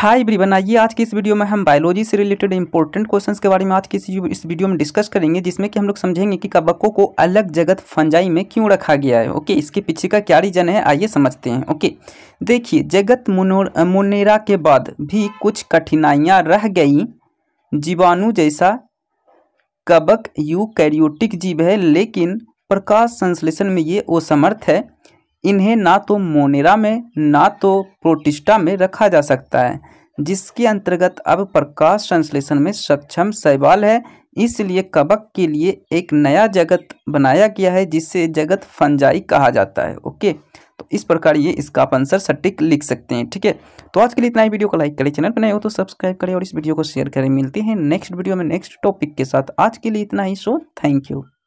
हाय ब्री आइए आज की इस वीडियो में हम बायोलॉजी से रिलेटेड इंपॉर्टेंट क्वेश्चंस के बारे में आज की इस वीडियो में डिस्कस करेंगे जिसमें कि हम लोग समझेंगे कि कबकों को अलग जगत फंजाई में क्यों रखा गया है ओके इसके पीछे का क्या रीजन है आइए समझते हैं ओके देखिए जगत मुनेरा के बाद भी कुछ कठिनाइयाँ रह गई जीवाणु जैसा कबक यू कैरियोटिक जीव है लेकिन प्रकाश संश्लेषण में ये असमर्थ है इन्हें ना तो मोनेरा में ना तो प्रोटिस्टा में रखा जा सकता है जिसके अंतर्गत अब प्रकाश संश्लेषण में सक्षम शैवाल है इसलिए कबक के लिए एक नया जगत बनाया गया है जिसे जगत फंजाई कहा जाता है ओके तो इस प्रकार ये इसका आप आंसर सटीक लिख सकते हैं ठीक है तो आज के लिए इतना ही वीडियो को लाइक करें चैनल पर नए हो तो सब्सक्राइब करें और इस वीडियो को शेयर करें मिलते हैं नेक्स्ट वीडियो में नेक्स्ट टॉपिक के साथ आज के लिए इतना ही सो थैंक यू